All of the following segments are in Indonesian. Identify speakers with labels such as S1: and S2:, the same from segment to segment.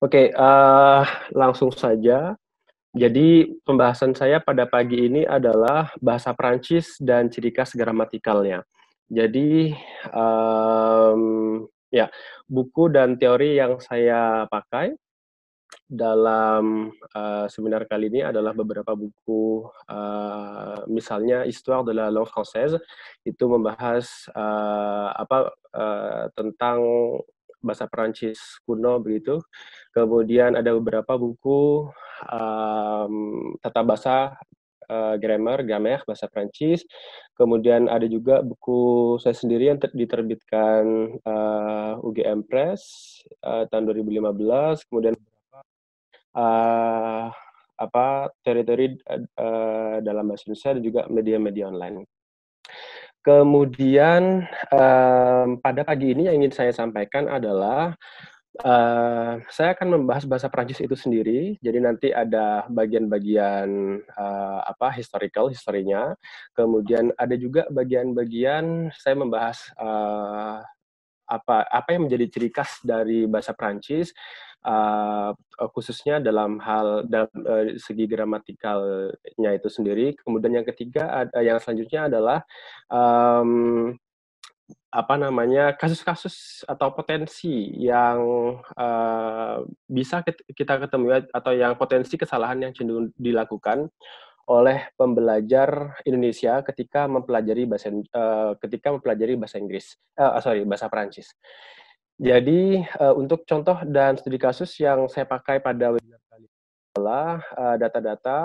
S1: Oke, okay, uh, eh, langsung saja. Jadi pembahasan saya pada pagi ini adalah bahasa Prancis dan ciri khas gramatikalnya. Jadi um, ya buku dan teori yang saya pakai dalam uh, seminar kali ini adalah beberapa buku, uh, misalnya Histoire de la langue française itu membahas uh, apa uh, tentang bahasa Perancis kuno begitu. Kemudian ada beberapa buku um, tata bahasa uh, grammar, grammar bahasa Perancis. Kemudian ada juga buku saya sendiri yang ter- diterbitkan uh, eh, UGM Press uh, tahun 2015. Kemudian uh, apa teritori uh, dalam bahasa Indonesia dan juga media-media online. Kemudian um, pada pagi ini yang ingin saya sampaikan adalah uh, saya akan membahas bahasa Prancis itu sendiri. Jadi nanti ada bagian-bagian uh, apa historical historinya. Kemudian ada juga bagian-bagian saya membahas uh, apa apa yang menjadi ciri khas dari bahasa Prancis uh, eh, khususnya dalam hal dalam uh, eh, segi gramatikalnya itu sendiri. Kemudian yang ketiga uh, yang selanjutnya adalah um, apa namanya kasus-kasus atau potensi yang uh, bisa kita ketemui atau yang potensi kesalahan yang cenderung dilakukan oleh pembelajar Indonesia ketika mempelajari bahasa uh, ketika mempelajari bahasa Inggris uh, sorry bahasa Perancis. Jadi uh, untuk contoh dan studi kasus yang saya pakai pada webinar kali adalah data-data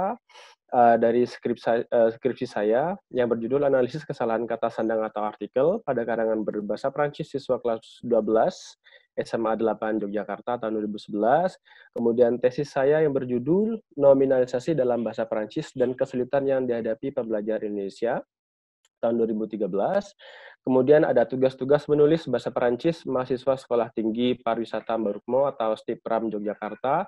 S1: uh, dari skripsi, uh, skripsi saya yang berjudul analisis kesalahan kata sandang atau artikel pada karangan berbahasa Perancis siswa kelas 12 SMA 8 Yogyakarta tahun 2011. Kemudian tesis saya yang berjudul Nominalisasi dalam Bahasa Perancis dan Kesulitan yang dihadapi Pembelajar Indonesia tahun 2013. Kemudian ada tugas-tugas menulis bahasa Perancis mahasiswa Sekolah Tinggi Pariwisata Mo atau Stipram Yogyakarta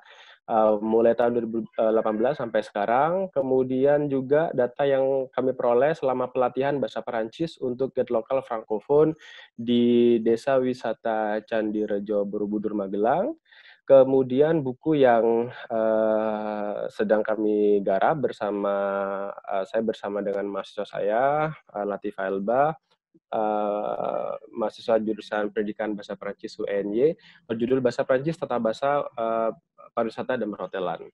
S1: Eh, mulai tahun 2018 eh, sampai sekarang. Kemudian juga data yang kami peroleh selama pelatihan bahasa Perancis untuk Get Lokal Frankofon di Desa Wisata Candi Rejo Borobudur Magelang. Kemudian buku yang uh, sedang kami garap bersama uh, saya bersama dengan mahasiswa saya uh, Latif Elba, uh, mahasiswa jurusan Pendidikan Bahasa Prancis UNY berjudul Bahasa Prancis Tata Bahasa uh, pariwisata dan perhotelan.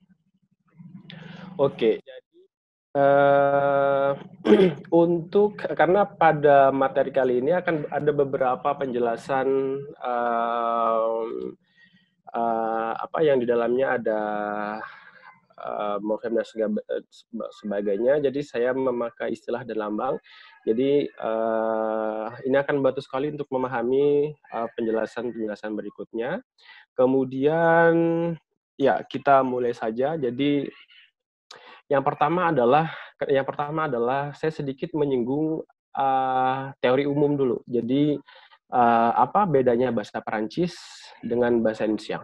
S1: Oke, jadi uh, untuk karena pada materi kali ini akan ada beberapa penjelasan uh, uh, apa yang di dalamnya ada uh, morfem dan sebagainya. Jadi saya memakai istilah dan lambang. Jadi ini akan membantu sekali untuk memahami penjelasan -penjelasan berikutnya. Kemudian ya kita mulai saja. Jadi yang pertama adalah yang pertama adalah saya sedikit menyinggung uh, teori umum dulu. Jadi uh, apa bedanya bahasa Perancis dengan bahasa Indonesia?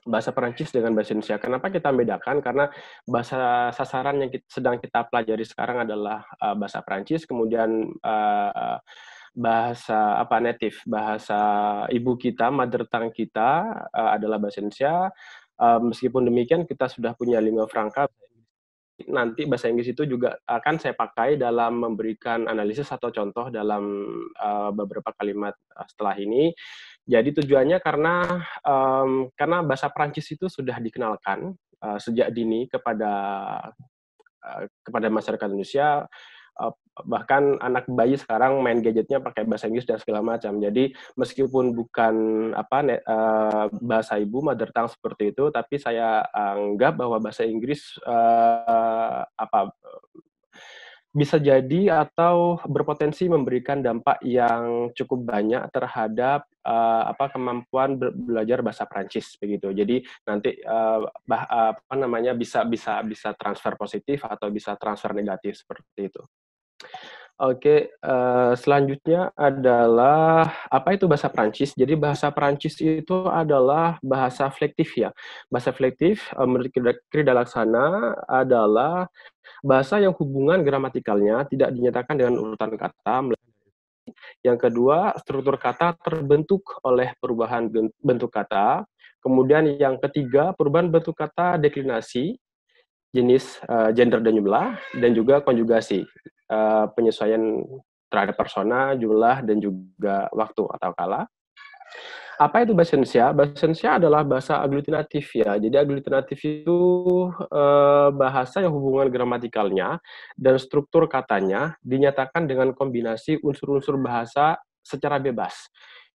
S1: bahasa Perancis dengan bahasa Indonesia. Kenapa kita bedakan? Karena bahasa sasaran yang kita, sedang kita pelajari sekarang adalah uh, bahasa Perancis, kemudian uh, bahasa apa native, bahasa ibu kita, mother tongue kita uh, adalah bahasa Indonesia meskipun demikian kita sudah punya lima frangka. nanti bahasa Inggris itu juga akan saya pakai dalam memberikan analisis atau contoh dalam uh, beberapa kalimat setelah ini. Jadi tujuannya karena um, karena bahasa Prancis itu sudah dikenalkan uh, sejak dini kepada uh, kepada masyarakat Indonesia uh, bahkan anak bayi sekarang main gadgetnya pakai bahasa Inggris dan segala macam. Jadi meskipun bukan apa ne, uh, bahasa ibu mother tongue seperti itu, tapi saya anggap eh, bahwa bahasa Inggris uh, apa bisa jadi atau berpotensi memberikan dampak yang cukup banyak terhadap uh, apa kemampuan belajar bahasa Prancis begitu. Jadi nanti uh, bah, uh, apa namanya bisa bisa bisa transfer positif atau bisa transfer negatif seperti itu. Oke, uh, selanjutnya adalah apa itu bahasa Prancis? Jadi bahasa Prancis itu adalah bahasa flektif ya. Bahasa flektif uh, menurut Krida Laksana adalah bahasa yang hubungan gramatikalnya tidak dinyatakan dengan urutan kata. Yang kedua, struktur kata terbentuk oleh perubahan bentuk kata. Kemudian yang ketiga, perubahan bentuk kata deklinasi jenis uh, gender dan jumlah dan juga konjugasi Eh, penyesuaian terhadap persona, jumlah, dan juga waktu atau kala. Apa itu bahasa Indonesia? Bahasa Indonesia adalah bahasa aglutinatif ya. Jadi aglutinatif itu e, bahasa yang hubungan gramatikalnya dan struktur katanya dinyatakan dengan kombinasi unsur-unsur bahasa secara bebas.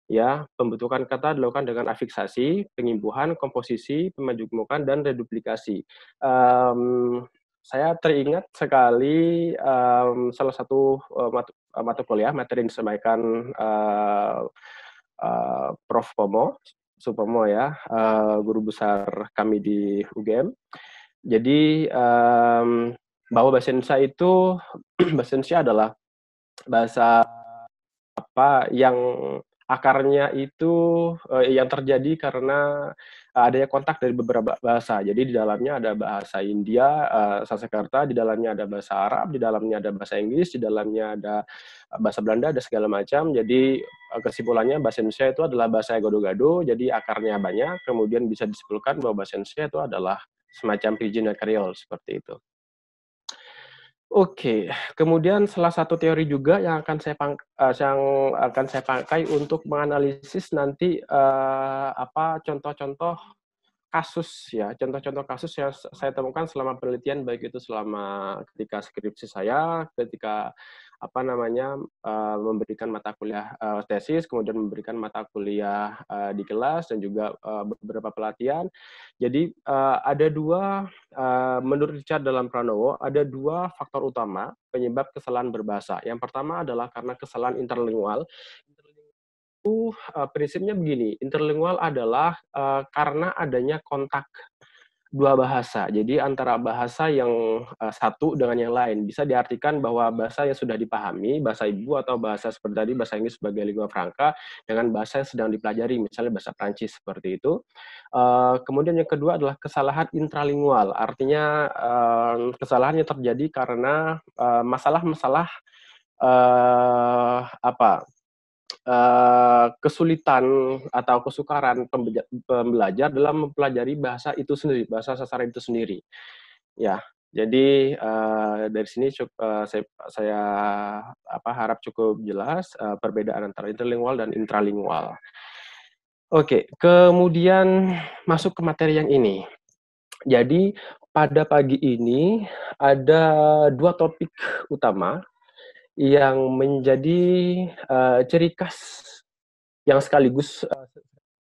S1: Ya, pembentukan kata dilakukan dengan afiksasi, pengimbuhan, komposisi, pemajukmukan, dan reduplikasi. Um, saya teringat sekali um, salah satu uh, mata kuliah materi yang disampaikan uh, uh, Prof. Pomo, Supomo ya, uh, guru besar kami di UGM. Jadi um, bahwa bahasa Indonesia itu bahasa Indonesia adalah bahasa apa yang akarnya itu uh, yang terjadi karena uh, adanya kontak dari beberapa bahasa. Jadi di dalamnya ada bahasa India, uh, Sanskerta, di dalamnya ada bahasa Arab, di dalamnya ada bahasa Inggris, di dalamnya ada bahasa Belanda, ada segala macam. Jadi uh, kesimpulannya bahasa Indonesia itu adalah bahasa gado-gado, jadi akarnya banyak, kemudian bisa disimpulkan bahwa bahasa Indonesia itu adalah semacam pidgin dan creole seperti itu. Oke, okay. kemudian salah satu teori juga yang akan saya pang, uh, yang akan saya pakai untuk menganalisis nanti uh, apa contoh-contoh kasus ya, contoh-contoh kasus yang saya temukan selama penelitian baik itu selama ketika skripsi saya, ketika apa namanya uh, memberikan mata kuliah uh, tesis, kemudian memberikan mata kuliah uh, di kelas dan juga uh, beberapa pelatihan. Jadi uh, ada dua uh, menurut Richard dalam Pranowo ada dua faktor utama penyebab kesalahan berbahasa. Yang pertama adalah karena kesalahan interlingual itu uh, prinsipnya begini, interlingual adalah uh, karena adanya kontak dua bahasa. Jadi antara bahasa yang uh, satu dengan yang lain bisa diartikan bahwa bahasa yang sudah dipahami, bahasa ibu atau bahasa seperti tadi bahasa Inggris sebagai lingua franca dengan bahasa yang sedang dipelajari, misalnya bahasa Prancis seperti itu. Uh, kemudian yang kedua adalah kesalahan intralingual, artinya uh, eh, kesalahannya terjadi karena masalah-masalah uh, uh, apa Eh, kesulitan atau kesukaran pembelajar dalam mempelajari bahasa itu sendiri, bahasa sasaran itu sendiri. Ya, jadi uh, dari sini uh, saya, saya apa, harap cukup jelas uh, perbedaan antara interlingual dan intralingual. Oke, kemudian masuk ke materi yang ini. Jadi pada pagi ini ada dua topik utama yang menjadi uh, ciri khas yang sekaligus uh,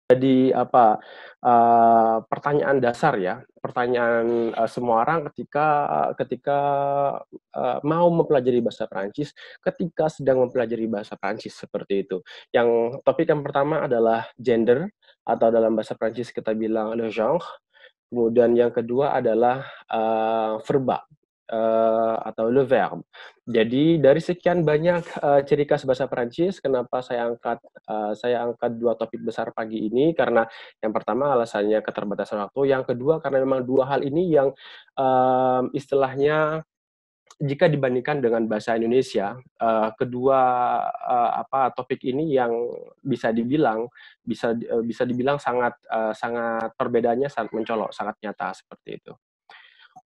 S1: jadi apa uh, pertanyaan dasar ya pertanyaan uh, semua orang ketika ketika uh, mau mempelajari bahasa Prancis ketika sedang mempelajari bahasa Prancis seperti itu yang topik yang pertama adalah gender atau dalam bahasa Prancis kita bilang le genre kemudian yang kedua adalah uh, verba uh, atau le verbe. Jadi dari sekian banyak uh, ciri khas bahasa Perancis, kenapa saya angkat uh, saya angkat dua topik besar pagi ini karena yang pertama alasannya keterbatasan waktu, yang kedua karena memang dua hal ini yang um, istilahnya jika dibandingkan dengan bahasa Indonesia, uh, kedua uh, apa topik ini yang bisa dibilang bisa uh, bisa dibilang sangat uh, sangat perbedaannya sangat mencolok, sangat nyata seperti itu.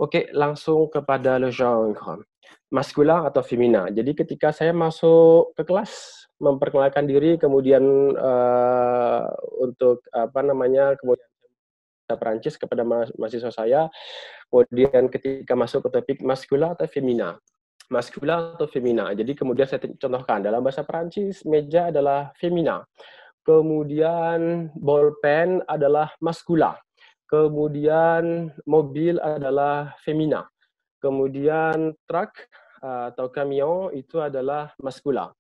S1: Oke, langsung kepada le genre. Maskulin atau femina. Jadi ketika saya masuk ke kelas, memperkenalkan diri, kemudian uh, untuk apa namanya, kemudian bahasa Perancis kepada ma mahasiswa saya. Kemudian ketika masuk ke topik maskula atau femina. Maskula atau femina. Jadi kemudian saya contohkan dalam bahasa Perancis meja adalah femina. Kemudian bolpen adalah maskula. Kemudian mobil adalah femina. Kemudian truk ah, atau kamion itu adalah maskula.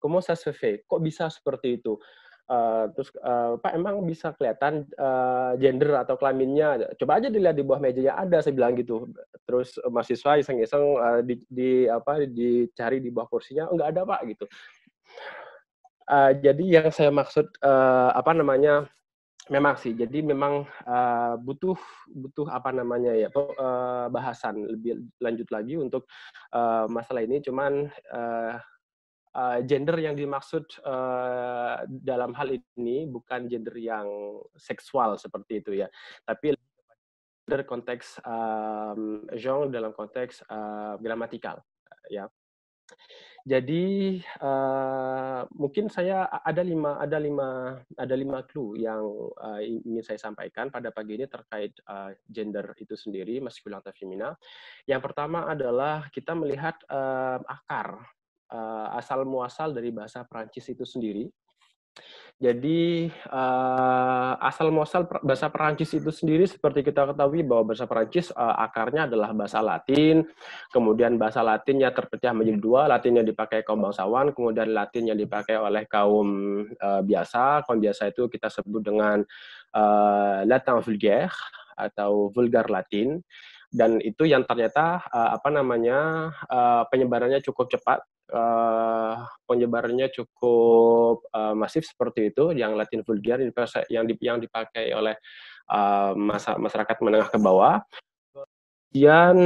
S1: Comment ça se fait? Kok bisa seperti itu? Uh, terus uh, Pak emang bisa kelihatan uh, gender atau kelaminnya coba aja dilihat di bawah mejanya ada saya bilang gitu terus uh, mahasiswa iseng-iseng uh, di, di apa dicari di bawah kursinya oh, ada Pak gitu uh, jadi yang saya maksud uh, apa namanya memang sih jadi memang uh, butuh butuh apa namanya ya uh, bahasan lebih lanjut lagi untuk uh, masalah ini cuman uh, uh, gender yang dimaksud uh, dalam hal ini bukan gender yang seksual seperti itu ya tapi dalam konteks um, genre dalam konteks uh, gramatikal ya jadi uh, mungkin saya ada lima ada lima ada lima clue yang uh, ingin saya sampaikan pada pagi ini terkait uh, gender itu sendiri, maskulin atau femina. Yang pertama adalah kita melihat uh, akar uh, asal muasal dari bahasa Prancis itu sendiri jadi uh, asal muasal bahasa Perancis itu sendiri seperti kita ketahui bahwa bahasa Perancis uh, akarnya adalah bahasa Latin, kemudian bahasa Latinnya terpecah menjadi dua, Latin yang dipakai kaum bangsawan, kemudian Latin yang dipakai oleh kaum uh, biasa, kaum biasa itu kita sebut dengan uh, Latin vulgaire atau vulgar Latin dan itu yang ternyata apa namanya penyebarannya cukup cepat uh, penyebarannya cukup uh, masif seperti itu yang Latin vulgar yang yang dipakai oleh uh, masyarakat menengah ke bawah. Kemudian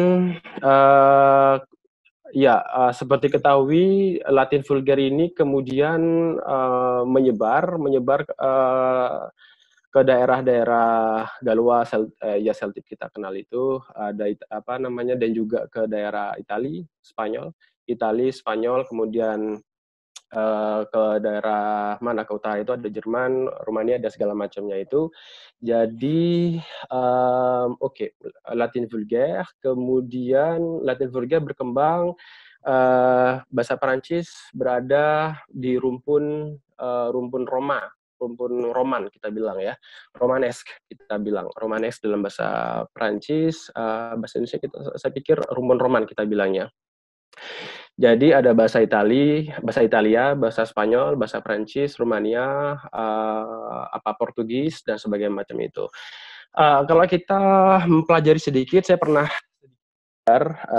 S1: uh, ya uh, seperti ketahui Latin vulgar ini kemudian uh, menyebar menyebar uh, ke daerah-daerah Galua, ya Celtic kita kenal itu, ada apa namanya dan juga ke daerah Italia, Spanyol. Itali, Spanyol, kemudian Uh, ke daerah mana ke utara itu ada Jerman, Rumania ada segala macamnya itu. Jadi um, oke okay. Latin vulgar, kemudian Latin vulgar berkembang uh, bahasa Perancis berada di rumpun uh, rumpun Roma, rumpun Roman kita bilang ya, Romanesk kita bilang, Romanesk dalam bahasa Perancis, uh, bahasa Indonesia kita saya pikir rumpun Roman kita bilangnya. Jadi ada bahasa Itali, bahasa Italia, bahasa Spanyol, bahasa Prancis, Rumania, uh, apa Portugis dan sebagainya macam itu. Uh, kalau kita mempelajari sedikit, saya pernah belajar uh,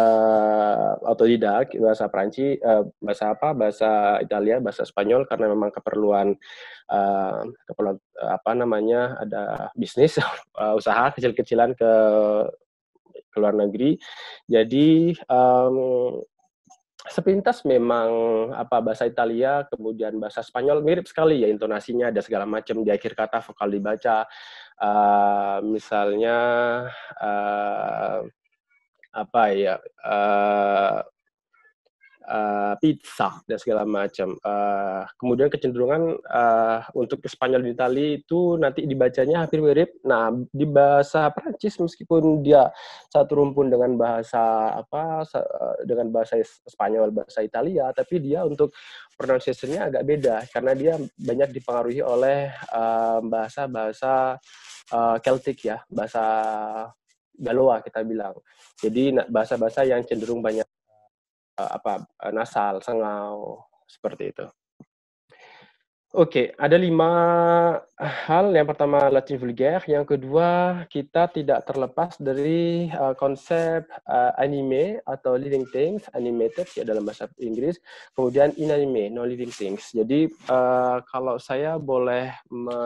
S1: eh, autodidak bahasa Prancis, uh, bahasa apa, bahasa Italia, bahasa Spanyol karena memang keperluan uh, keperluan uh, apa namanya ada bisnis uh, usaha kecil-kecilan ke ke luar negeri. Jadi um, sepintas memang apa bahasa Italia kemudian bahasa Spanyol mirip sekali ya intonasinya ada segala macam di akhir kata vokal dibaca uh, misalnya uh, apa ya uh, uh, pizza dan segala macam. Uh, kemudian kecenderungan uh, untuk Spanyol di Itali itu nanti dibacanya hampir mirip. Nah, di bahasa Prancis meskipun dia satu rumpun dengan bahasa apa dengan bahasa Spanyol, bahasa Italia, tapi dia untuk pronunciation-nya agak beda karena dia banyak dipengaruhi oleh bahasa-bahasa uh, Celtic ya, bahasa Galoa kita bilang. Jadi nah, bahasa-bahasa yang cenderung banyak Eh, apa eh, nasal, sengau seperti itu. Oke, okay, ada lima hal. Yang pertama Latin vulgar yang kedua kita tidak terlepas dari uh, konsep uh, anime atau living things, animated ya dalam bahasa Inggris. Kemudian inanime, no living things. Jadi uh, kalau saya boleh me,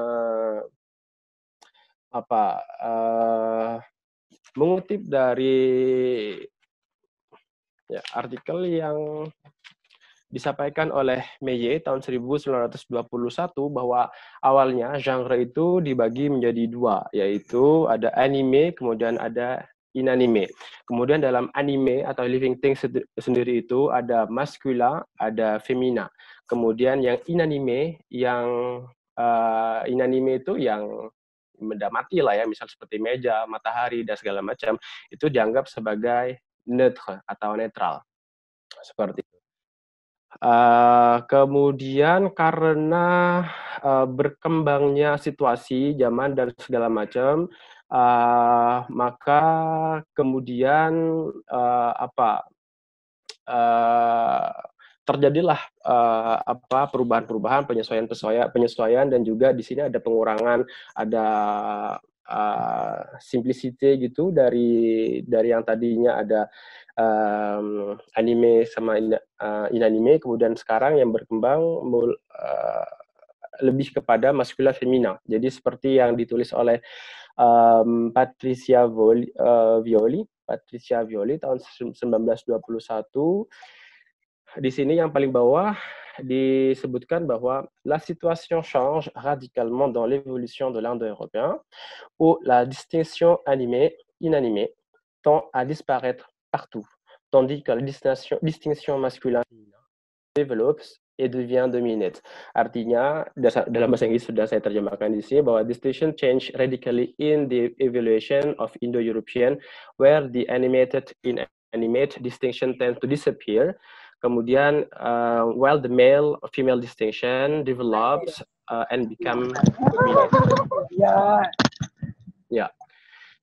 S1: apa uh, mengutip dari ya, artikel yang disampaikan oleh Meye tahun 1921 bahwa awalnya genre itu dibagi menjadi dua, yaitu ada anime, kemudian ada inanime. Kemudian dalam anime atau living things sendiri itu ada maskula ada femina. Kemudian yang inanime, yang uh, inanime itu yang mendamati lah ya, misal seperti meja, matahari, dan segala macam, itu dianggap sebagai neutre atau netral. Seperti itu. Uh, kemudian karena uh, berkembangnya situasi zaman dan segala macam, uh, eh, maka kemudian uh, apa uh, terjadilah uh, apa perubahan-perubahan penyesuaian penyesuaian penyesuaian dan juga di sini ada pengurangan ada uh, simplicity gitu dari dari yang tadinya ada um, anime sama in, uh, inanime kemudian sekarang yang berkembang uh, lebih kepada maskula femina. Jadi seperti yang ditulis oleh um, Patricia Voli, uh, Violi, Patricia Violi tahun 1921 di sini yang paling bawah disebutkan bahwa la situation change radicalement dans l'évolution de l'indo-européen où la distinction animée-inanimée tend à disparaître partout, tandis que la distinction, distinction masculine développe et devient dominante. Artinya dalam bahasa Inggris sudah saya terjemahkan di sini bahwa distinction change radically in the evolution of Indo-European where the animated in animate distinction tends to disappear Kemudian uh, eh, while the male female distinction develops uh, and become dominant. Iya. Ya. Yeah.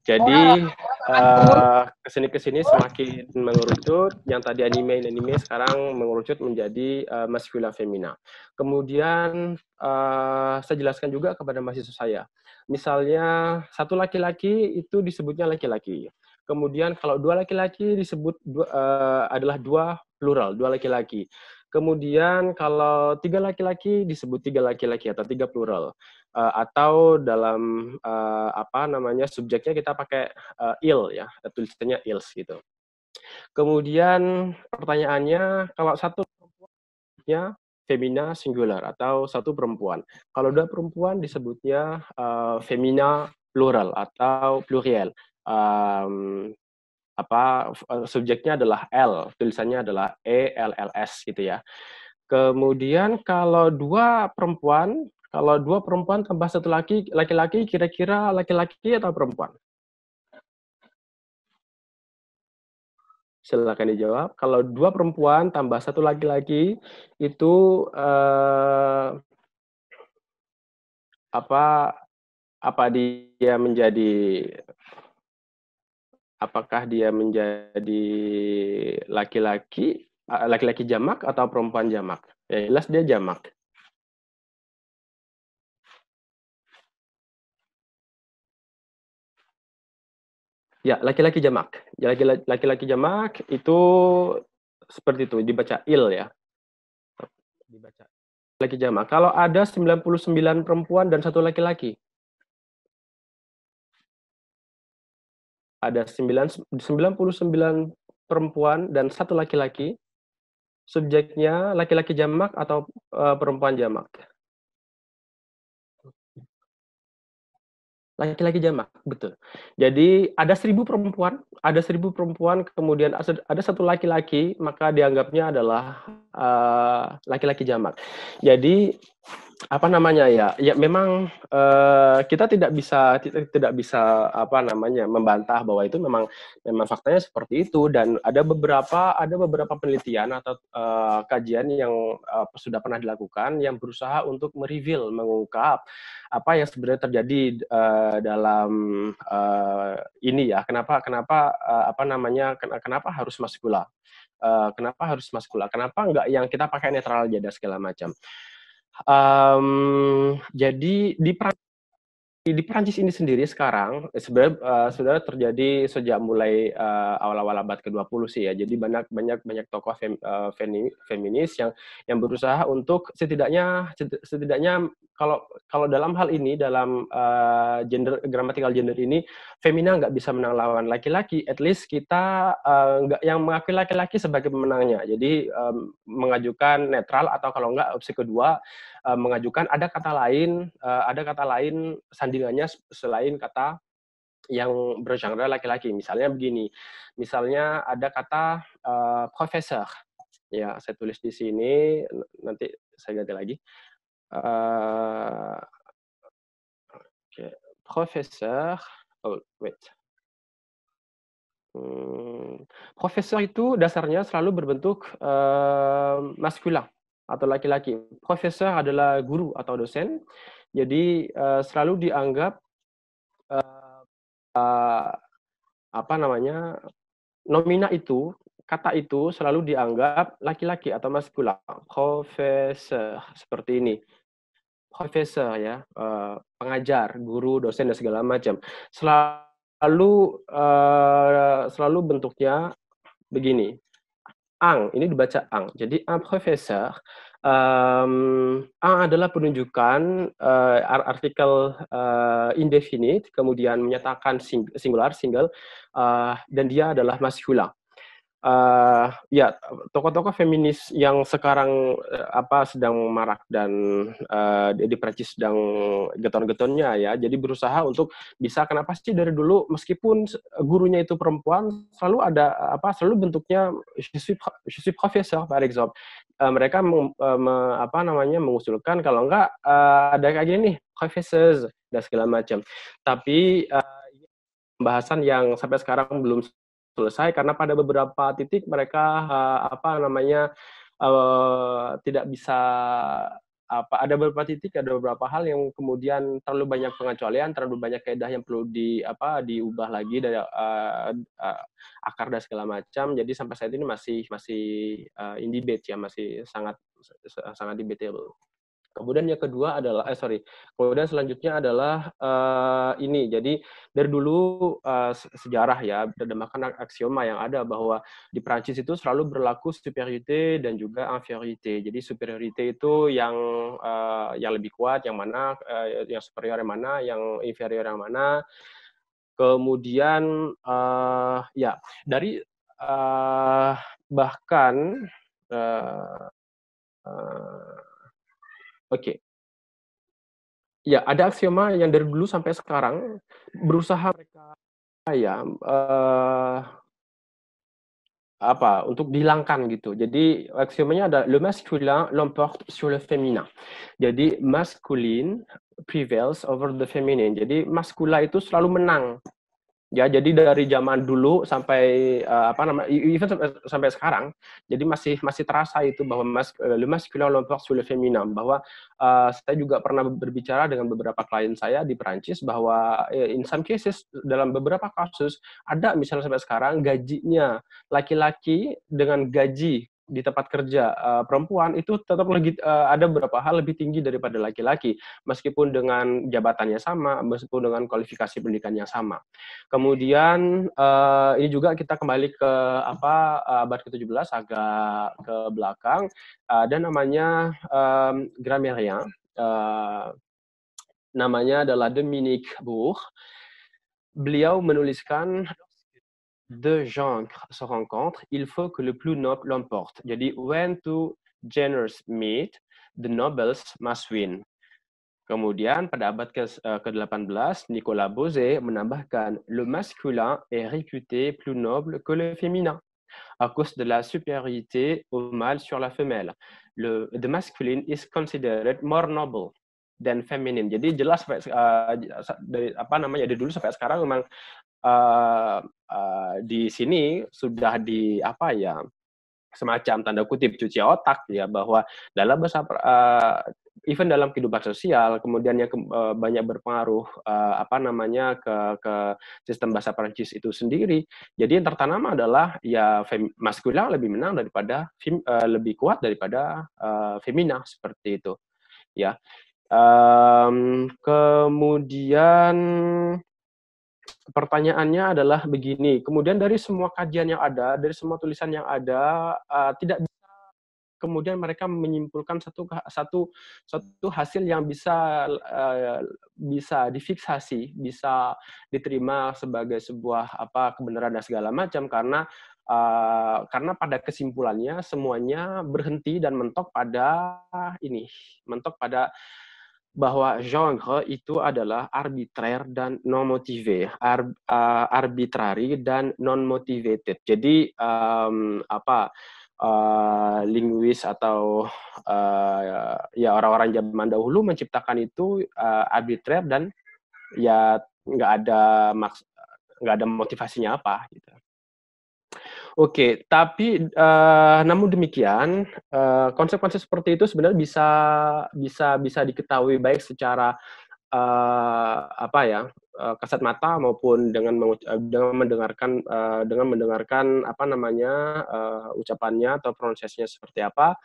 S1: Jadi uh, eh, kesini kesini semakin mengerucut. Yang tadi anime anime sekarang mengerucut menjadi uh, masculina femina. Kemudian uh, saya jelaskan juga kepada mahasiswa saya. Misalnya satu laki-laki itu disebutnya laki-laki. Kemudian kalau dua laki-laki disebut dua, uh, adalah dua plural, dua laki-laki. Kemudian kalau tiga laki-laki disebut tiga laki-laki atau tiga plural. Uh, atau dalam uh, apa namanya subjeknya kita pakai uh, il ya, tulisannya ils gitu. Kemudian pertanyaannya kalau satu perempuannya femina singular atau satu perempuan. Kalau dua perempuan disebutnya uh, femina plural atau pluriel um, apa eh, subjeknya adalah L, tulisannya adalah E L L S gitu ya. Kemudian kalau dua perempuan, kalau dua perempuan tambah satu laki laki-laki kira-kira laki-laki atau perempuan? Silakan dijawab. Kalau dua perempuan tambah satu laki-laki itu eh, apa apa dia menjadi apakah dia menjadi laki-laki eh, laki-laki jamak atau perempuan jamak ya jelas dia jamak Ya, laki-laki jamak. Ya, laki-laki jamak itu seperti itu, dibaca il ya. Dibaca laki jamak. Kalau ada 99 perempuan dan satu laki-laki, ada 9, 99 perempuan dan satu laki-laki. Subjeknya laki-laki jamak atau uh, perempuan jamak? Laki-laki jamak, betul. Jadi ada seribu perempuan, ada seribu perempuan, kemudian ada satu laki-laki, maka dianggapnya adalah eh, laki-laki uh, laki -laki jamak. Jadi apa namanya ya ya memang uh, kita tidak bisa tidak bisa apa namanya membantah bahwa itu memang memang faktanya seperti itu dan ada beberapa ada beberapa penelitian atau uh, kajian yang uh, sudah pernah dilakukan yang berusaha untuk mereveal mengungkap apa yang sebenarnya terjadi uh, dalam uh, ini ya kenapa kenapa uh, apa namanya kenapa harus maskula uh, kenapa harus maskula kenapa enggak yang kita pakai netral aja segala macam Um, jadi di perang di Prancis ini sendiri sekarang eh, eh, sebenarnya uh, sudah terjadi sejak mulai awal eh, awal-awal abad ke-20 sih ya. Jadi banyak banyak banyak tokoh fem, uh, feminis yang yang berusaha untuk setidaknya setidaknya kalau kalau dalam hal ini dalam uh, gender gramatikal gender ini femina nggak bisa menang lawan laki-laki, at least kita uh, nggak yang mengakui laki-laki sebagai pemenangnya. Jadi um, mengajukan netral atau kalau nggak opsi kedua Eh, mengajukan ada kata lain uh, ada kata lain sandingannya selain kata yang bergenre laki-laki. Misalnya begini, misalnya ada kata uh, eh, profesor. Ya, saya tulis di sini, nanti saya ganti lagi. Uh, okay. Profesor, oh wait. Hmm, profesor itu dasarnya selalu berbentuk uh, maskulin atau laki-laki. Profesor adalah guru atau dosen. Jadi uh, selalu dianggap uh, uh, apa namanya nomina itu kata itu selalu dianggap laki-laki atau maskulin. Profesor seperti ini. Profesor ya, uh, pengajar, guru, dosen dan segala macam. Selalu uh, selalu bentuknya begini ang ini dibaca ang. Jadi un ah, professeur um, ang adalah penunjukan uh, artikel uh, indefinite kemudian menyatakan sing singular single uh, dan dia adalah masih ulang uh, ya tokoh-tokoh feminis yang sekarang uh, apa sedang marak dan uh, di, Prancis sedang geton-getonnya ya. Jadi berusaha untuk bisa kenapa sih dari dulu meskipun gurunya itu perempuan selalu ada apa selalu bentuknya je suis, professeur par exemple. Uh, mereka meng, uh, me, apa namanya mengusulkan kalau enggak uh, ada kayak gini nih professors dan segala macam. Tapi uh, pembahasan yang sampai sekarang belum selesai karena pada beberapa titik mereka uh, apa namanya uh, tidak bisa apa ada beberapa titik ada beberapa hal yang kemudian terlalu banyak pengecualian terlalu banyak kaidah yang perlu di apa diubah lagi dari uh, uh, akar dan segala macam jadi sampai saat ini masih masih uh, in debate ya masih sangat sangat debatable. Kemudian yang kedua adalah, eh sorry, kemudian selanjutnya adalah uh, ini. Jadi dari dulu uh, sejarah ya, berdasarkan aksioma yang ada bahwa di Prancis itu selalu berlaku superiorité dan juga inferiorité. Jadi superiorité itu yang uh, yang lebih kuat, yang mana, uh, yang superior yang mana, yang inferior yang mana. Kemudian uh, ya dari uh, bahkan uh, uh, Oke. Okay. Ya, ada aksioma yang dari dulu sampai sekarang berusaha mereka ya uh, apa untuk dihilangkan gitu. Jadi aksiomanya ada le masculin l'emporte sur le féminin. Jadi masculine prevails over the feminine. Jadi maskula itu selalu menang ya jadi dari zaman dulu sampai uh, apa namanya e-, even sampai, sekarang jadi masih masih terasa itu bahwa mas eh, le masculin l'emporte sur le féminin bahwa uh, saya juga pernah berbicara dengan beberapa klien saya di Perancis bahwa in some cases dalam beberapa kasus ada misalnya sampai sekarang gajinya laki-laki dengan gaji di tempat kerja uh, perempuan itu tetap lagi uh, ada beberapa hal lebih tinggi daripada laki-laki meskipun dengan jabatannya sama meskipun dengan kualifikasi pendidikan yang sama kemudian uh, ini juga kita kembali ke apa abad ke-17 agak ke belakang uh, ada namanya um, uh, namanya adalah Dominique Bourg beliau menuliskan deux gens se rencontrent, il faut que le plus noble l'emporte. Il dit when two generous meet, the nobles must win. Kemudian pada abad ke-18, eh, Nicolas Bose menambahkan, le masculin est réputé plus noble que le féminin à cause de la supériorité au mâle sur la femelle. Le, the masculine is considered more noble than feminine. Jadi jelas uh, dari apa namanya dari dulu sampai sekarang memang uh, uh, di sini sudah di apa ya semacam tanda kutip cuci otak ya bahwa dalam bahasa uh, even dalam kehidupan sosial kemudian yang ke, uh, banyak berpengaruh uh, apa namanya ke ke sistem bahasa Perancis itu sendiri jadi yang tertanam adalah ya maskulin lebih menang daripada fem, uh, lebih kuat daripada uh, femina seperti itu ya um, kemudian pertanyaannya adalah begini. Kemudian dari semua kajian yang ada, dari semua tulisan yang ada, uh, tidak bisa kemudian mereka menyimpulkan satu satu satu hasil yang bisa uh, bisa difiksasi, bisa diterima sebagai sebuah apa kebenaran dan segala macam karena uh, karena pada kesimpulannya semuanya berhenti dan mentok pada ini, mentok pada bahwa genre itu adalah arbitrer dan non motivé, ar, uh, arbitrary dan non motivated. Jadi um, apa uh, linguis atau uh, ya orang-orang zaman dahulu menciptakan itu uh, arbitrer dan ya nggak ada maks nggak ada motivasinya apa gitu. Oke, tapi uh, namun demikian eh, konsep-konsep uh, seperti itu sebenarnya bisa bisa bisa diketahui baik secara uh, apa ya uh, kasat mata maupun dengan mengu- uh, dengan mendengarkan uh, dengan mendengarkan apa namanya uh, ucapannya atau prosesnya seperti apa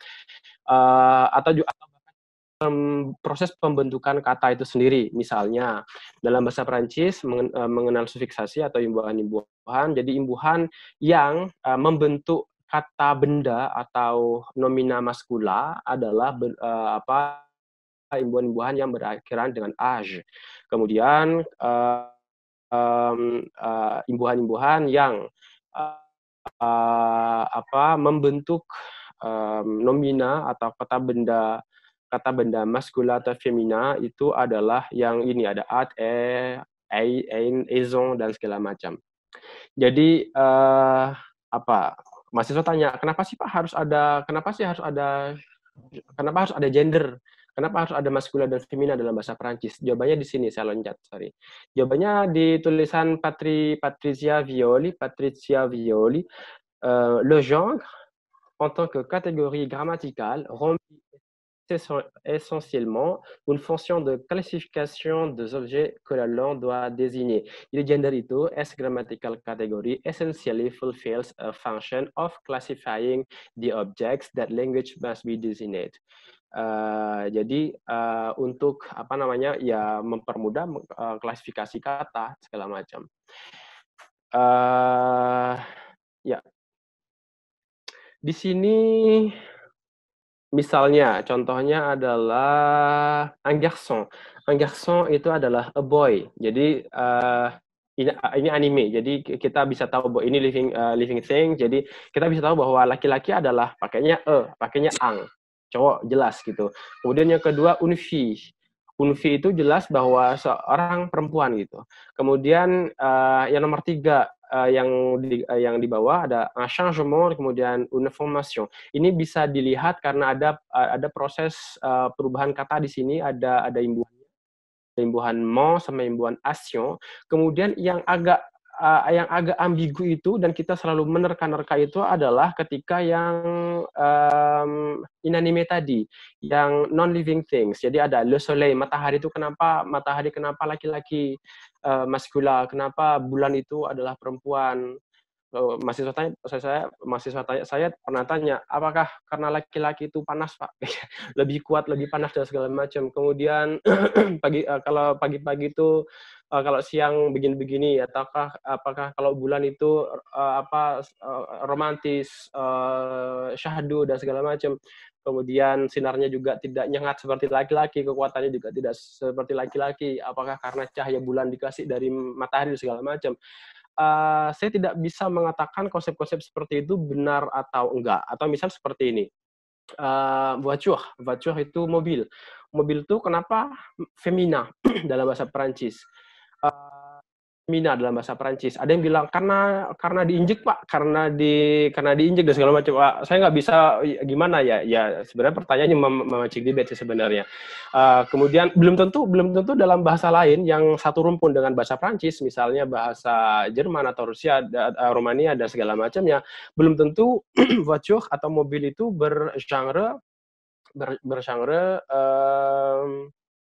S1: uh, atau juga um, proses pembentukan kata itu sendiri. Misalnya, dalam bahasa Perancis eh, mengenal sufiksasi atau imbuhan-imbuhan. Jadi imbuhan yang uh, membentuk kata benda atau nomina maskula adalah uh, apa imbuhan-imbuhan yang berakhiran dengan aj. Kemudian uh, um, uh, imbuhan-imbuhan yang uh, uh, apa membentuk um, nomina atau kata benda kata benda maskula atau femina itu adalah yang ini ada at, e, ein, ezon dan segala macam. Jadi uh, apa mahasiswa tanya kenapa sih pak harus ada kenapa sih harus ada kenapa harus ada gender kenapa harus ada maskula dan femina dalam bahasa Perancis jawabannya di sini saya loncat sorry jawabannya di tulisan Patri Patricia Violi Patricia Violi uh, le genre en tant que catégorie grammaticale remplit essentiellement une fonction de classification des objets que la langue doit désigner. Il est cette grammatical category essentially fulfills a function of classifying the objects that language must be designated. Uh, jadi euh, untuk apa namanya ya mempermudah uh, klasifikasi kata segala macam. Uh, ya. Di sini Misalnya, contohnya adalah un garçon. Un garçon itu adalah a boy. Jadi uh, ini, eh, ini anime. Jadi kita bisa tahu bahwa ini living uh, living thing. Jadi kita bisa tahu bahwa laki-laki adalah pakainya e, pakainya ang. Cowok jelas gitu. Kemudian yang kedua unfi. Unfi itu jelas bahwa seorang perempuan gitu. Kemudian uh, yang nomor tiga uh, yang di, uh, yang di bawah ada un changement kemudian une formation. Ini bisa dilihat karena ada uh, ada proses uh, perubahan kata di sini ada ada imbuhan imbuhan mon sama imbuhan asion. Kemudian yang agak uh, yang agak ambigu itu dan kita selalu menerka-nerka itu adalah ketika yang um, inanime tadi, yang non living things. Jadi ada le soleil, matahari itu kenapa matahari kenapa laki-laki uh, eh, maskula, kenapa bulan itu adalah perempuan. Oh, mahasiswa tanya saya, saya mahasiswa tanya saya pernah tanya apakah karena laki-laki itu panas pak lebih kuat lebih panas dan segala macam kemudian pagi eh, kalau pagi-pagi itu eh, kalau siang begini-begini ataukah apakah kalau bulan itu eh, apa romantis syahdu dan segala macam kemudian sinarnya juga tidak nyengat seperti laki-laki, kekuatannya juga tidak seperti laki-laki, apakah karena cahaya bulan dikasih dari matahari dan segala macam. Eh, saya tidak bisa mengatakan konsep-konsep seperti itu benar atau enggak. Atau misal seperti ini, uh, Buah voiture itu mobil. Mobil itu kenapa femina dalam bahasa Perancis? Uh, mina dalam bahasa Perancis. Ada yang bilang karena karena diinjek pak, karena di karena diinjek dan segala macam. Pak. Saya nggak bisa ya, gimana ya. Ya sebenarnya pertanyaannya mem memancing debat sih sebenarnya. Uh, kemudian belum tentu belum tentu dalam bahasa lain yang satu rumpun dengan bahasa Perancis, misalnya bahasa Jerman atau Rusia, da, eh, Romania dan segala macamnya, belum tentu voiture atau mobil itu bersangre bersangre. bergenre eh,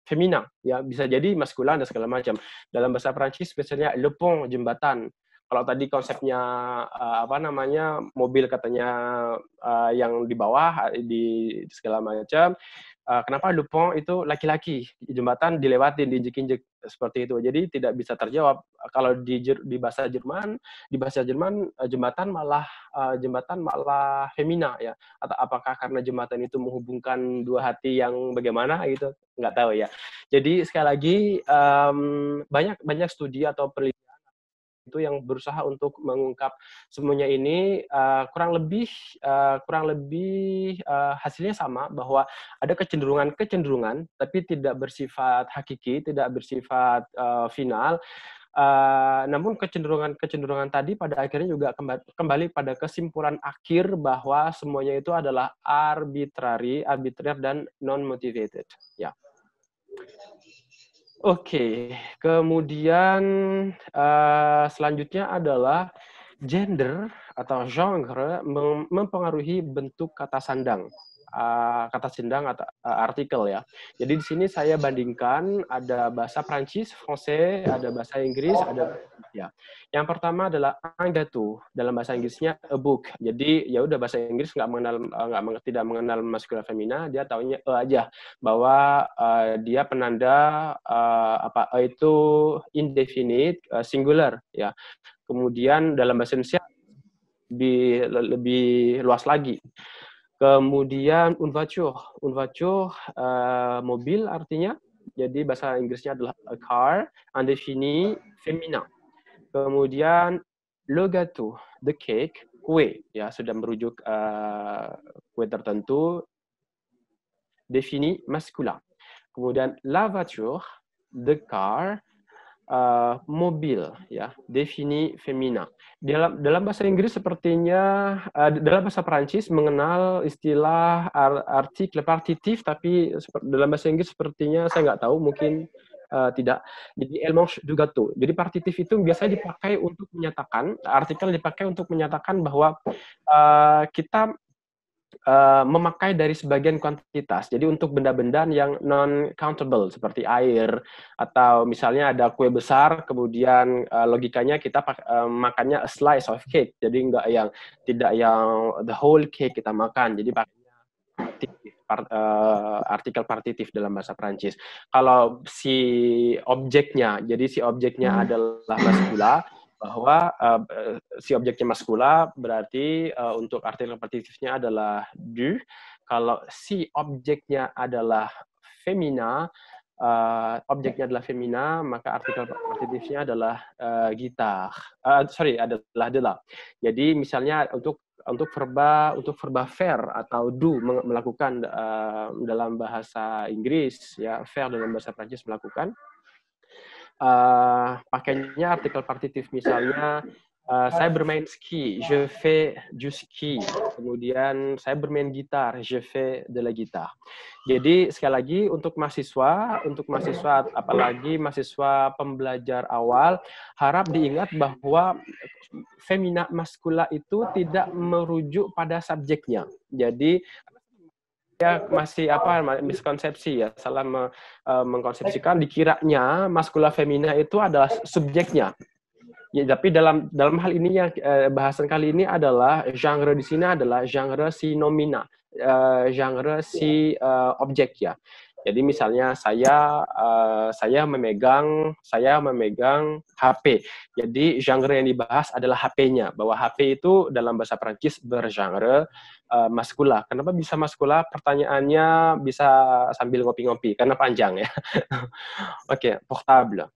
S1: feminin ya bisa jadi maskulin dan segala macam dalam bahasa Prancis, biasanya le pont jembatan kalau tadi konsepnya uh, apa namanya mobil katanya uh, yang di bawah eh, di, segala macam uh, kenapa pont itu laki-laki jembatan dilewatin diinjek-injek seperti itu. Jadi tidak bisa terjawab. Kalau di di bahasa Jerman, di bahasa Jerman eh, jembatan malah eh, jembatan malah femina ya. Atau apakah karena jembatan itu menghubungkan dua hati yang bagaimana gitu? Nggak tahu ya. Jadi sekali lagi mmm, banyak banyak studi atau penelitian itu yang berusaha untuk mengungkap semuanya ini uh, kurang lebih uh, kurang lebih uh, hasilnya sama bahwa ada kecenderungan-kecenderungan tapi tidak bersifat hakiki, tidak bersifat uh, final. Uh, namun kecenderungan-kecenderungan tadi pada akhirnya juga kembali, pada kesimpulan akhir bahwa semuanya itu adalah arbitrary, arbitrary dan non motivated. Ya. Oke, kemudian uh, selanjutnya adalah gender atau genre mempengaruhi bentuk kata sandang. Eh, kata sindang atau uh, eh, artikel ya. Jadi di sini saya bandingkan ada bahasa Prancis, français, ada bahasa Inggris, ada ya. Yang pertama adalah un gâteau dalam bahasa Inggrisnya a book. Jadi ya udah bahasa Inggris nggak mengenal eh, nggak uh, tidak mengenal maskulin femina, dia taunya e aja bahwa uh, dia penanda uh, apa e itu indefinite uh, singular ya. Kemudian dalam bahasa Indonesia lebih lebih luas lagi. Kemudian unvatur, unvatur uh, eh, mobil artinya, jadi bahasa Inggrisnya adalah a car, andefini feminin. Kemudian le gâteau, the cake, kue, ya sudah merujuk uh, kue tertentu, defini maskula. Kemudian la voiture, the car, uh, mobil ya defini femina dalam dalam bahasa Inggris sepertinya uh, dalam bahasa Perancis mengenal istilah artikel partitif tapi dalam bahasa Inggris sepertinya saya nggak tahu mungkin uh, tidak jadi elmos juga tuh. jadi partitif itu biasanya dipakai untuk menyatakan artikel dipakai untuk menyatakan bahwa uh, kita Eh, memakai dari sebagian kuantitas. Jadi untuk benda-benda yang non countable seperti air atau misalnya ada kue besar, kemudian uh, logikanya kita uh, makannya a slice of cake. Jadi enggak yang tidak yang the whole cake kita makan. Jadi pakainya part, uh, artikel partitif dalam bahasa Prancis. Kalau si objeknya, jadi si objeknya hmm. adalah gula bahwa uh, si objeknya maskula berarti uh, untuk artikel partitifnya adalah du. Kalau si objeknya adalah femina, uh, objeknya adalah femina, maka artikel partitifnya adalah uh, gitar. Uh, sorry, adalah dela. Jadi misalnya untuk untuk verba untuk verba fair atau do melakukan uh, dalam bahasa Inggris ya fair dalam bahasa Prancis melakukan uh, pakainya artikel partitif misalnya uh, saya bermain ski, je fais du ski. Kemudian saya bermain gitar, je fais de la guitare. Jadi sekali lagi untuk mahasiswa, untuk mahasiswa apalagi mahasiswa pembelajar awal harap diingat bahwa femina maskula itu tidak merujuk pada subjeknya. Jadi ya masih apa miskonsepsi ya salah me, uh, mengkonsepsikan dikiranya maskula femina itu adalah subjeknya ya tapi dalam dalam hal ini yang uh, bahasan kali ini adalah genre di sini adalah genre si nomina uh, genre si uh, objek ya jadi misalnya saya uh, saya memegang saya memegang HP. Jadi genre yang dibahas adalah HP-nya. Bahwa HP itu dalam bahasa Perancis bergenre uh, eh, maskula. Kenapa bisa maskula? Pertanyaannya bisa sambil ngopi-ngopi karena panjang ya. Oke, okay, portable.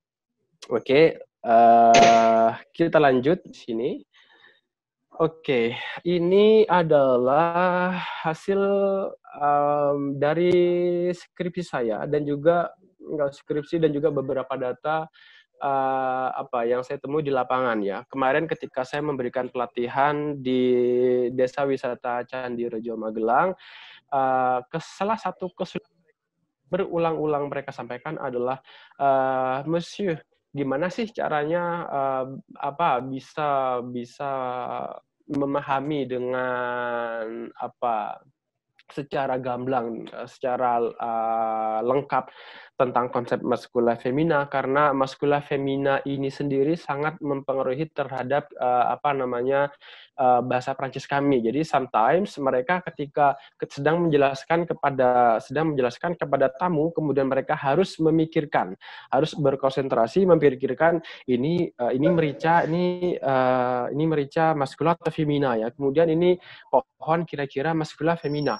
S1: Oke, okay, uh, eh, kita lanjut sini. Oke, okay. ini adalah hasil um, dari skripsi saya dan juga enggak skripsi dan juga beberapa data uh, apa yang saya temui di lapangan ya. Kemarin ketika saya memberikan pelatihan di Desa Wisata Candi Rejo Magelang, uh, ke salah satu kesulitan berulang-ulang mereka sampaikan adalah uh, Monsieur, gimana sih caranya uh, apa bisa bisa memahami dengan apa secara gamblang, eh, secara uh, lengkap tentang konsep maskula femina karena maskula femina ini sendiri sangat mempengaruhi terhadap uh, apa namanya uh, bahasa Prancis kami. Jadi sometimes mereka ketika sedang menjelaskan kepada sedang menjelaskan kepada tamu kemudian mereka harus memikirkan, harus berkonsentrasi memikirkan ini uh, ini merica, ini uh, ini merica maskula atau femina ya. Kemudian ini pohon kira-kira maskula femina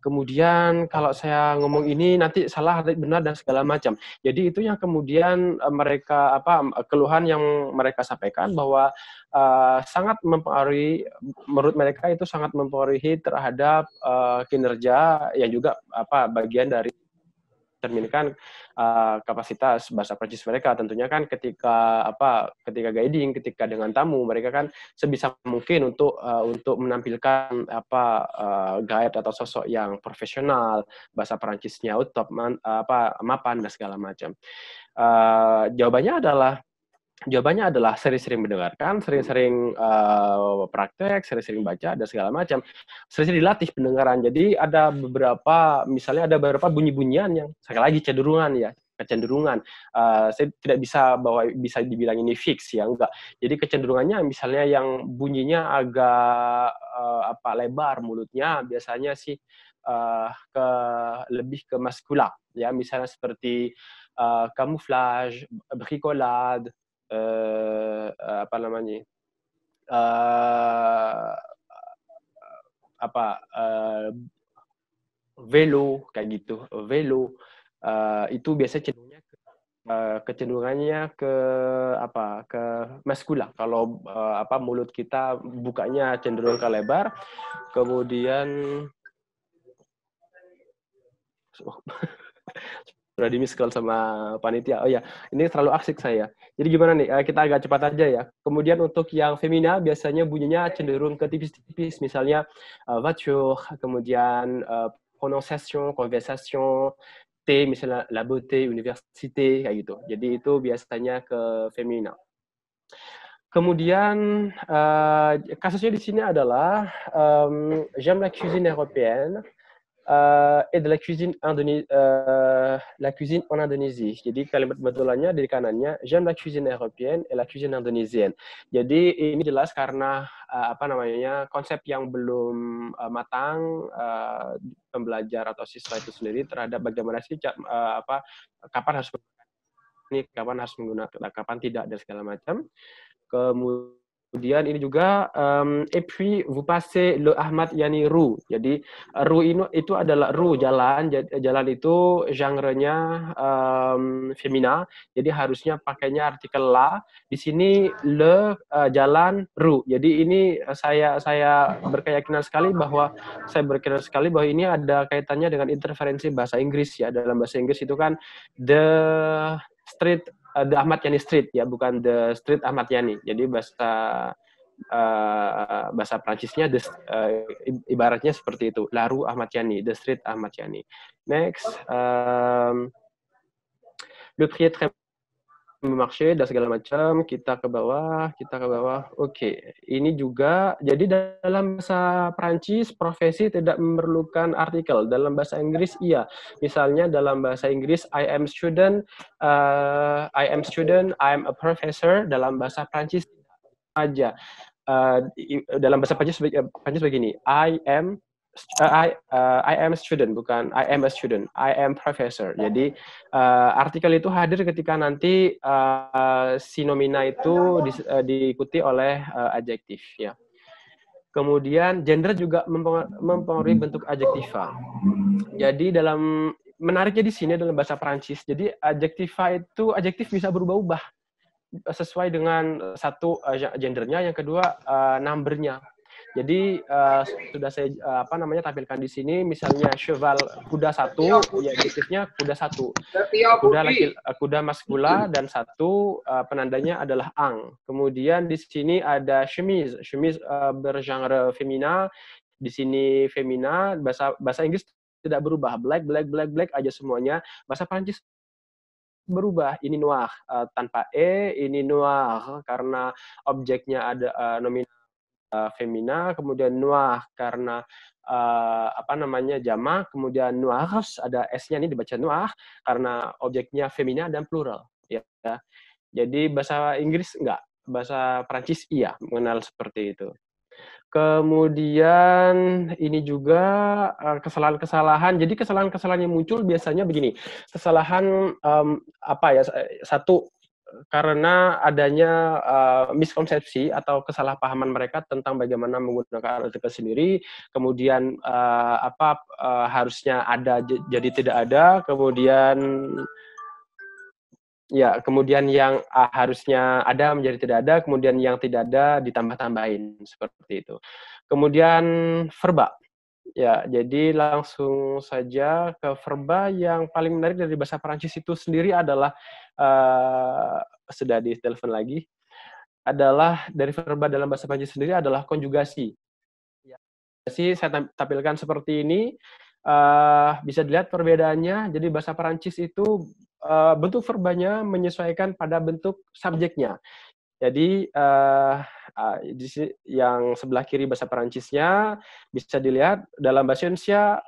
S1: kemudian kalau saya ngomong ini nanti salah benar dan segala macam. Jadi itu yang kemudian eh, mereka apa eh, keluhan yang mereka sampaikan bahwa uh, sangat mempengaruhi menurut mereka itu sangat mempengaruhi terhadap uh, kinerja yang juga apa bagian dari mencerminkan uh, eh, kapasitas bahasa Prancis mereka. Tentunya kan ketika apa ketika guiding, ketika dengan tamu mereka kan sebisa mungkin untuk uh, untuk menampilkan apa uh, guide atau sosok yang profesional, bahasa Prancisnya, utop man, uh, apa mapan dan segala macam. Uh, jawabannya adalah jawabannya adalah sering-sering mendengarkan, sering-sering uh, praktek, sering-sering baca, dan segala macam. Sering-sering dilatih pendengaran. Jadi ada beberapa, misalnya ada beberapa bunyi-bunyian yang sekali lagi cenderungan ya kecenderungan. Uh, saya tidak bisa bahwa bisa dibilang ini fix ya enggak. Jadi kecenderungannya misalnya yang bunyinya agak uh, apa lebar mulutnya biasanya sih uh, ke lebih ke maskula ya misalnya seperti uh, camouflage, bricolade, uh, apa namanya uh, apa uh, velo kayak gitu velo uh, itu biasa cenderungnya ke, uh, kecenderungannya ke apa ke maskula kalau uh, apa mulut kita bukanya cenderung ke lebar kemudian oh udah di sama panitia. Oh ya, ini terlalu asik saya. Jadi gimana nih? Eh, kita agak cepat aja ya. Kemudian untuk yang femina biasanya bunyinya cenderung ke tipis-tipis, misalnya uh, voiture, kemudian uh, prononciation, conversation, T misalnya la beauté, université kayak gitu. Jadi itu biasanya ke femina. Kemudian uh, kasusnya di sini adalah um, j'aime la cuisine européenne uh, et de la cuisine Indone uh, la cuisine en Indonesia. Jadi kalimat betulannya di kanannya j'aime la cuisine européenne et la cuisine indonésienne. Jadi ini jelas karena uh, apa namanya konsep yang belum uh, matang uh, pembelajar atau siswa itu sendiri terhadap bagaimana sih uh, apa kapan harus ini kapan harus menggunakan kapan tidak dan segala macam. Kemudian Kemudian ini juga um, et puis vous passez le Ahmad yani rue. Jadi rue ini itu adalah rue jalan. Jalan itu genre-nya um, femina. Jadi harusnya pakainya artikel la. Di sini le uh, jalan rue. Jadi ini saya saya berkeyakinan sekali bahwa saya berkeyakinan sekali bahwa ini ada kaitannya dengan interferensi bahasa Inggris ya. Dalam bahasa Inggris itu kan the street uh, The Ahmad Yani Street ya, bukan The Street Ahmad Yani. Jadi bahasa uh, bahasa Prancisnya uh, eh, ibaratnya seperti itu. Laru Ahmad Yani, The Street Ahmad Yani. Next, um, le prix très marché dan segala macam kita ke bawah kita ke bawah oke okay. ini juga jadi dalam bahasa Prancis profesi tidak memerlukan artikel dalam bahasa Inggris iya misalnya dalam bahasa Inggris I am student uh, I am student I am a professor dalam bahasa Prancis aja uh, eh, dalam bahasa Prancis eh, Prancis begini I am uh, I uh, I am a student bukan I am a student I am professor ya. jadi uh, artikel itu hadir ketika nanti uh, si nomina itu di, uh, diikuti oleh uh, adjektif ya kemudian gender juga mempengaruhi bentuk adjektiva jadi dalam menariknya di sini dalam bahasa Prancis. jadi adjektiva itu adjektif bisa berubah-ubah sesuai dengan satu uh, gendernya yang kedua uh, numbernya jadi uh, sudah saya uh, apa namanya tampilkan di sini misalnya cheval kuda satu ya adjektifnya kuda satu. Kuda laki eh, kuda maskula dan satu uh, penandanya adalah ang. Kemudian di sini ada chemise, chemise uh, bergenre femina. Di sini femina bahasa bahasa Inggris tidak berubah black black black black aja semuanya. Bahasa Prancis berubah. Ini noir uh, tanpa e, ini noir karena objeknya ada uh, nominal uh, femina, kemudian noir karena uh, apa namanya jama, kemudian noir ada s-nya ini dibaca noir karena objeknya femina dan plural. Ya. Jadi bahasa Inggris enggak, bahasa Prancis iya mengenal seperti itu. Kemudian ini juga eh, kesalahan-kesalahan. Jadi kesalahan-kesalahan yang muncul biasanya begini. Kesalahan um, apa ya? Satu karena adanya uh, miskonsepsi atau kesalahpahaman mereka tentang bagaimana menggunakan artikel sendiri, kemudian uh, apa uh, harusnya ada jadi tidak ada, kemudian ya kemudian yang uh, harusnya ada menjadi tidak ada, kemudian yang tidak ada ditambah-tambahin seperti itu. Kemudian verba Ya, jadi langsung saja ke verba yang paling menarik dari bahasa Perancis itu sendiri adalah uh, sudah di telepon lagi adalah dari verba dalam bahasa Perancis sendiri adalah konjugasi. Ya. Konjugasi saya tampilkan seperti ini. Uh, bisa dilihat perbedaannya. Jadi bahasa Perancis itu uh, bentuk verbanya menyesuaikan pada bentuk subjeknya. Jadi uh, uh, yang sebelah kiri bahasa Perancisnya bisa dilihat dalam bahasa Indonesia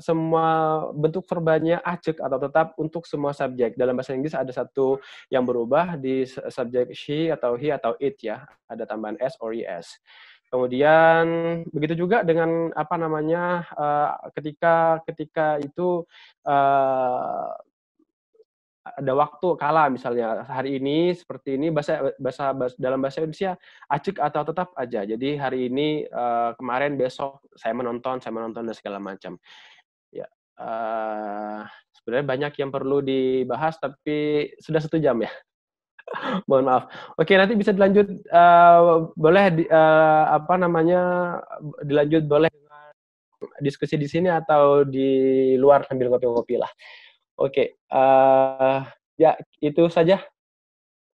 S1: semua bentuk verbanya acek atau tetap untuk semua subjek. Dalam bahasa Inggris ada satu yang berubah di subjek she atau he atau it ya. Ada tambahan s or es. Kemudian begitu juga dengan apa namanya uh, ketika ketika itu uh, ada waktu kalah misalnya hari ini seperti ini bahasa bahasa, bahasa dalam bahasa Indonesia acik atau tetap aja jadi hari ini uh, kemarin besok saya menonton saya menonton dan segala macam ya uh, sebenarnya banyak yang perlu dibahas tapi sudah satu jam ya mohon maaf oke nanti bisa dilanjut uh, boleh di, uh, apa namanya dilanjut boleh diskusi di sini atau di luar sambil ngopi-ngopi lah Oke, okay. uh, eh, ya itu saja